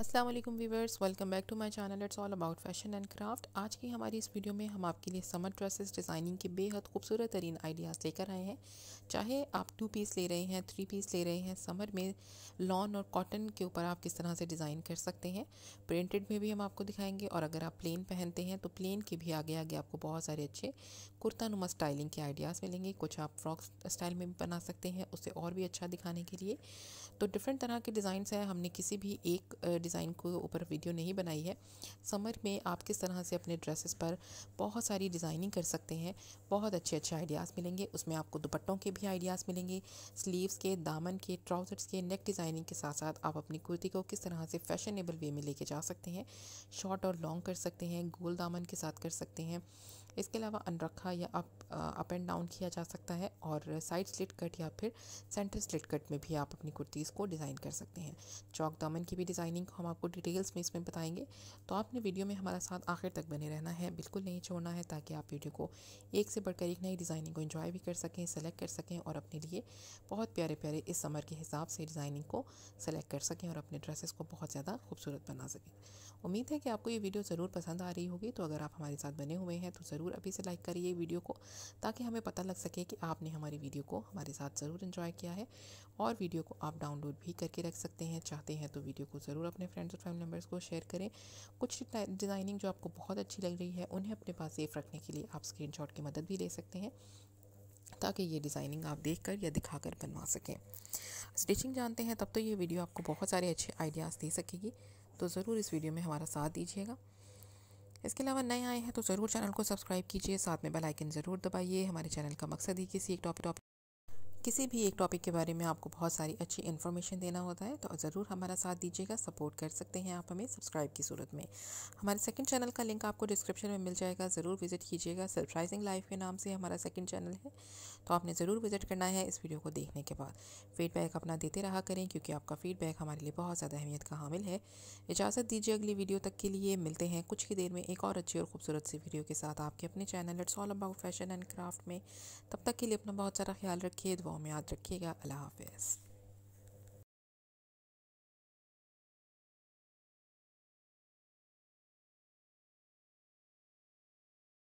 अस्सलाम वालेकुम viewers welcome back to my channel it's all about fashion and craft आज की हमारी इस वीडियो में हम आपके लिए समर ड्रेसेस डिज़ाइनिंग के बेहद खूबसूरत तरीन आइडियाज़ लेकर आए हैं चाहे आप टू पीस ले रहे हैं थ्री पीस ले रहे हैं समर में लॉन और कॉटन के ऊपर आप किस तरह से डिज़ाइन कर सकते हैं प्रिंटेड में भी हम आपको दिखाएंगे और अगर आप प्लेन पहनते हैं तो प्लेन के भी आगे आगे आपको बहुत सारे अच्छे कुर्ता नुमा स्टाइलिंग के आइडियाज़ मिलेंगे कुछ आप फ्रॉक स्टाइल में भी बना सकते हैं उसे और भी अच्छा दिखाने के लिए तो डिफरेंट तरह के डिज़ाइन हैं हमने किसी भी एक डिज़ाइन को ऊपर वीडियो नहीं बनाई है समर में आप किस तरह से अपने ड्रेसेस पर बहुत सारी डिज़ाइनिंग कर सकते हैं बहुत अच्छे अच्छे आइडियाज़ मिलेंगे उसमें आपको दुपट्टों के भी आइडियाज़ मिलेंगे स्लीव्स के दामन के ट्राउज़र्स के नेक डिज़ाइनिंग के साथ साथ आप अपनी कुर्ती को किस तरह से फैशनेबल वे में लेके जा सकते हैं शॉर्ट और लॉन्ग कर सकते हैं गोल दामन के साथ कर सकते हैं इसके अलावा अनरखा या अप अप एंड डाउन किया जा सकता है और साइड स्लिट कट या फिर सेंटर स्लिट कट में भी आप अपनी कुर्तीज़ को डिज़ाइन कर सकते हैं चौक दामन की भी डिज़ाइनिंग हम आपको डिटेल्स में इसमें बताएंगे तो आपने वीडियो में हमारे साथ आखिर तक बने रहना है बिल्कुल नहीं छोड़ना है ताकि आप वीडियो को एक से बढ़कर एक नई डिज़ाइनिंग को इन्जॉय भी कर सकें सेलेक्ट कर सकें और अपने लिए बहुत प्यारे प्यारे इस समर के हिसाब से डिज़ाइनिंग को सेलेक्ट कर सकें और अपने ड्रेसेस को बहुत ज़्यादा खूबसूरत बना सकें उम्मीद है कि आपको ये वीडियो ज़रूर पसंद आ रही होगी तो अगर आप हमारे साथ बने हुए हैं तो ज़रूर अभी से लाइक करिए वीडियो को ताकि हमें पता लग सके कि आपने हमारी वीडियो को हमारे साथ ज़रूर इन्जॉय किया है और वीडियो को आप डाउनलोड भी करके रख सकते हैं चाहते हैं तो वीडियो को ज़रूर अपने अपने फ्रेंड्स और फैमिली मेम्बर्स को शेयर करें कुछ डिज़ाइनिंग जो आपको बहुत अच्छी लग रही है उन्हें अपने पास सेफ रखने के लिए आप स्क्रीन की मदद भी ले सकते हैं ताकि ये डिज़ाइनिंग आप देख कर या दिखा कर बनवा सकें स्टिचिंग जानते हैं तब तो ये वीडियो आपको बहुत सारे अच्छे आइडियाज़ दे सकेगी तो ज़रूर इस वीडियो में हमारा साथ दीजिएगा इसके अलावा नए आए हैं तो ज़रूर चैनल को सब्सक्राइब कीजिए साथ में बेल आइकन ज़रूर दबाइए हमारे चैनल का मकसद ही किसी एक टॉपिक किसी भी एक टॉपिक के बारे में आपको बहुत सारी अच्छी इन्फॉर्मेशन देना होता है तो ज़रूर हमारा साथ दीजिएगा सपोर्ट कर सकते हैं आप हमें सब्सक्राइब की सूरत में हमारे सेकंड चैनल का लिंक आपको डिस्क्रिप्शन में मिल जाएगा ज़रूर विज़िट कीजिएगा सरप्राइजिंग लाइफ के नाम से हमारा सेकंड चैनल है तो आपने ज़रूर विजिट करना है इस वीडियो को देखने के बाद फीडबैक अपना देते रहा करें क्योंकि आपका फीडबैक हमारे लिए बहुत ज़्यादा अहमियत का हामिल है इजाज़त दीजिए अगली वीडियो तक के लिए मिलते हैं कुछ ही देर में एक और अच्छी और खूबसूरत सी वीडियो के साथ आपके अपने channel it's all about fashion and craft में तब तक के लिए अपना बहुत सारा ख्याल रखिए दुआ में याद रखिएगा अल्लाह हाफिज़